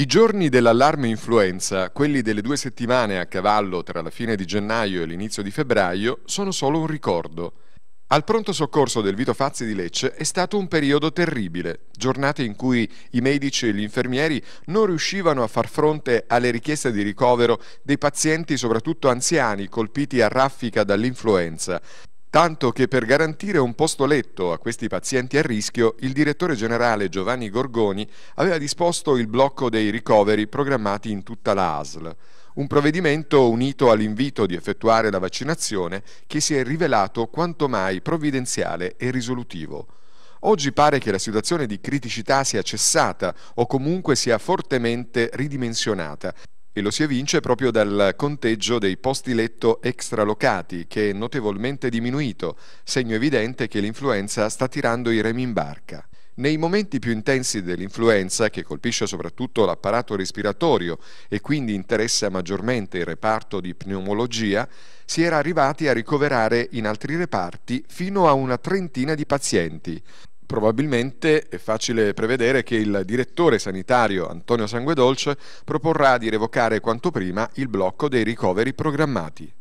I giorni dell'allarme influenza, quelli delle due settimane a cavallo tra la fine di gennaio e l'inizio di febbraio, sono solo un ricordo. Al pronto soccorso del Vito Fazzi di Lecce è stato un periodo terribile, giornate in cui i medici e gli infermieri non riuscivano a far fronte alle richieste di ricovero dei pazienti, soprattutto anziani, colpiti a raffica dall'influenza. Tanto che per garantire un posto letto a questi pazienti a rischio, il direttore generale Giovanni Gorgoni aveva disposto il blocco dei ricoveri programmati in tutta la ASL, un provvedimento unito all'invito di effettuare la vaccinazione che si è rivelato quanto mai provvidenziale e risolutivo. Oggi pare che la situazione di criticità sia cessata o comunque sia fortemente ridimensionata e lo si evince proprio dal conteggio dei posti letto extralocati che è notevolmente diminuito, segno evidente che l'influenza sta tirando i remi in barca. Nei momenti più intensi dell'influenza, che colpisce soprattutto l'apparato respiratorio e quindi interessa maggiormente il reparto di pneumologia, si era arrivati a ricoverare in altri reparti fino a una trentina di pazienti, Probabilmente è facile prevedere che il direttore sanitario Antonio Sanguedolce proporrà di revocare quanto prima il blocco dei ricoveri programmati.